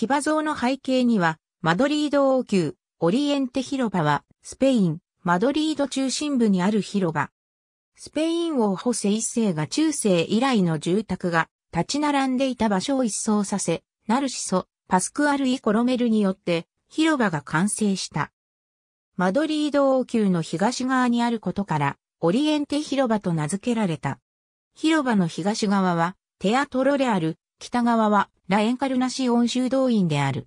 騎馬像の背景には、マドリード王宮、オリエンテ広場は、スペイン、マドリード中心部にある広場。スペイン王ホセ一世が中世以来の住宅が立ち並んでいた場所を一掃させ、ナルシソ、パスクアルイ・コロメルによって広場が完成した。マドリード王宮の東側にあることから、オリエンテ広場と名付けられた。広場の東側は、テアトロレアル、北側はラエンカルナシー温州道院である。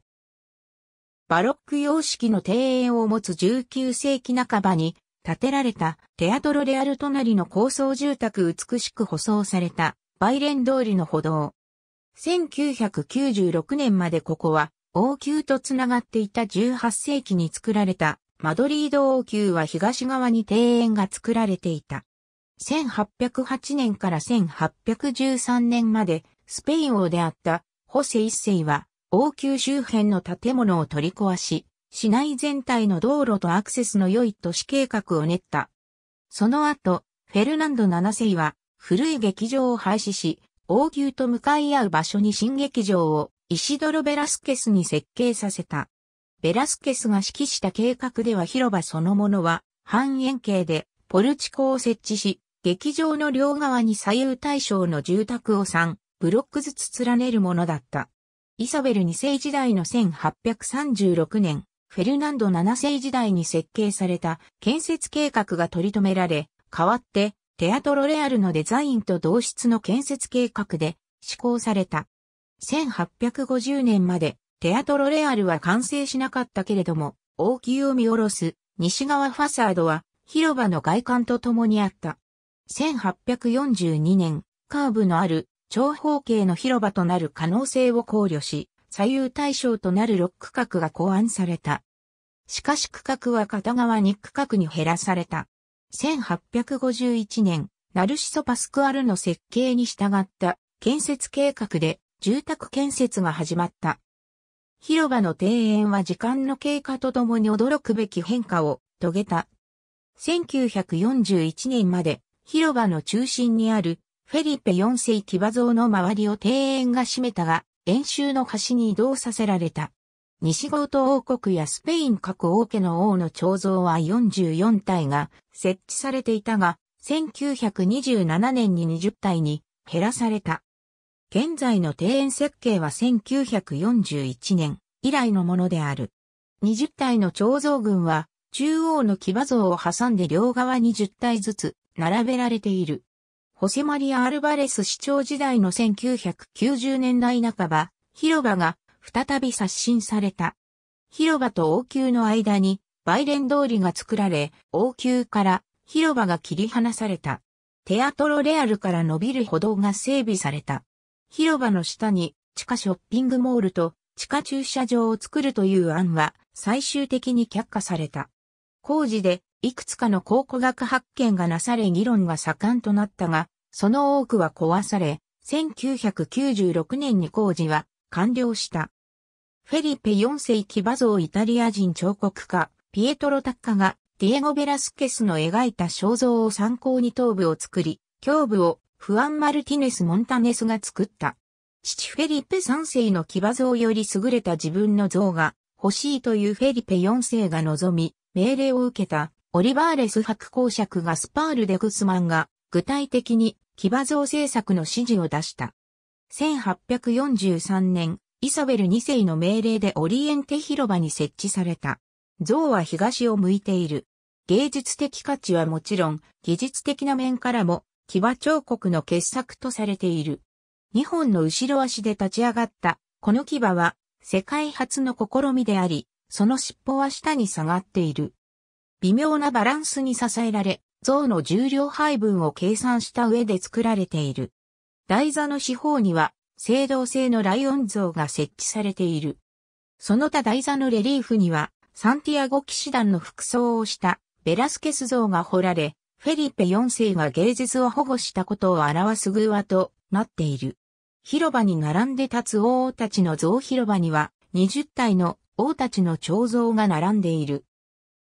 バロック様式の庭園を持つ19世紀半ばに建てられたテアトロレアル隣の高層住宅美しく舗装されたバイレン通りの歩道。1996年までここは王宮とつながっていた18世紀に作られたマドリード王宮は東側に庭園が作られていた。1808年から1813年までスペイン王であったホセ一世は王宮周辺の建物を取り壊し、市内全体の道路とアクセスの良い都市計画を練った。その後、フェルナンド七世は古い劇場を廃止し、王宮と向かい合う場所に新劇場をイシドロ・ベラスケスに設計させた。ベラスケスが指揮した計画では広場そのものは半円形でポルチコを設置し、劇場の両側に左右対称の住宅を3ブロックずつ連ねるものだった。イサベル2世時代の1836年、フェルナンド7世時代に設計された建設計画が取り留められ、代わってテアトロレアルのデザインと同質の建設計画で施行された。1850年までテアトロレアルは完成しなかったけれども、王宮を見下ろす西側ファサードは広場の外観と共にあった。1842年、カーブのある長方形の広場となる可能性を考慮し、左右対称となる6区画が考案された。しかし区画は片側2区画に減らされた。1851年、ナルシソ・パスクアルの設計に従った建設計画で住宅建設が始まった。広場の庭園は時間の経過とともに驚くべき変化を遂げた。1941年まで広場の中心にあるフェリペ4世騎馬像の周りを庭園が占めたが、遠周の端に移動させられた。西高等王国やスペイン各王家の王の彫像は44体が設置されていたが、1927年に20体に減らされた。現在の庭園設計は1941年以来のものである。20体の彫像群は中央の騎馬像を挟んで両側に0体ずつ並べられている。ホセマリア・アルバレス市長時代の1990年代半ば、広場が再び刷新された。広場と王宮の間にバイレン通りが作られ、王宮から広場が切り離された。テアトロレアルから伸びる歩道が整備された。広場の下に地下ショッピングモールと地下駐車場を作るという案は最終的に却下された。工事でいくつかの考古学発見がなされ議論が盛んとなったが、その多くは壊され、1996年に工事は完了した。フェリペ4世騎馬像イタリア人彫刻家、ピエトロ・タッカが、ディエゴ・ベラスケスの描いた肖像を参考に頭部を作り、胸部をフアン・マルティネス・モンタネスが作った。父フェリペ3世の騎馬像より優れた自分の像が欲しいというフェリペ4世が望み、命令を受けたオリバーレス白公爵がスパール・デグスマンが具体的に騎馬像制作の指示を出した。1843年、イサベル2世の命令でオリエンテ広場に設置された。像は東を向いている。芸術的価値はもちろん、技術的な面からも、騎馬彫刻の傑作とされている。2本の後ろ足で立ち上がった、この牙は、世界初の試みであり、その尻尾は下に下がっている。微妙なバランスに支えられ、像の重量配分を計算した上で作られている。台座の四方には、青銅製のライオン像が設置されている。その他台座のレリーフには、サンティアゴ騎士団の服装をしたベラスケス像が彫られ、フェリペ4世が芸術を保護したことを表す偶話となっている。広場に並んで立つ王たちの像広場には、20体の王たちの彫像が並んでいる。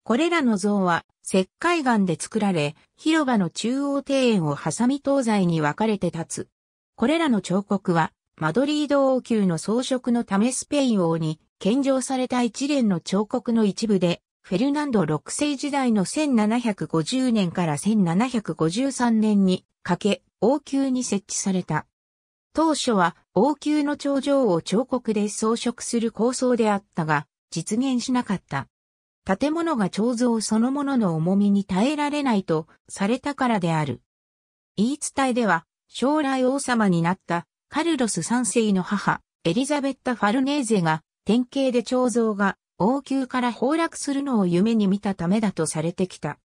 これらの像は石灰岩で作られ、広場の中央庭園を挟み東西に分かれて立つ。これらの彫刻は、マドリード王宮の装飾のためスペイン王に献上された一連の彫刻の一部で、フェルナンド6世時代の1750年から1753年にかけ王宮に設置された。当初は王宮の頂上を彫刻で装飾する構想であったが、実現しなかった。建物が彫像そのものの重みに耐えられないとされたからである。言い伝えでは、将来王様になったカルロス3世の母、エリザベッタ・ファルネーゼが、典型で彫像が王宮から崩落するのを夢に見たためだとされてきた。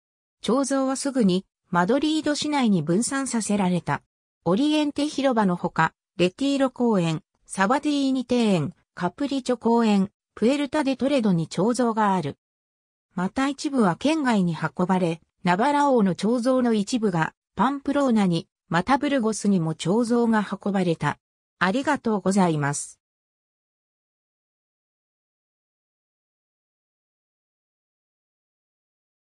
彫像はすぐにマドリード市内に分散させられた。オリエンテ広場のほか、レティーロ公園、サバティーニ庭園、カプリチョ公園、プエルタデトレドに彫像がある。また一部は県外に運ばれ、ナバラ王の彫像の一部がパンプローナに、またブルゴスにも彫像が運ばれた。ありがとうございます。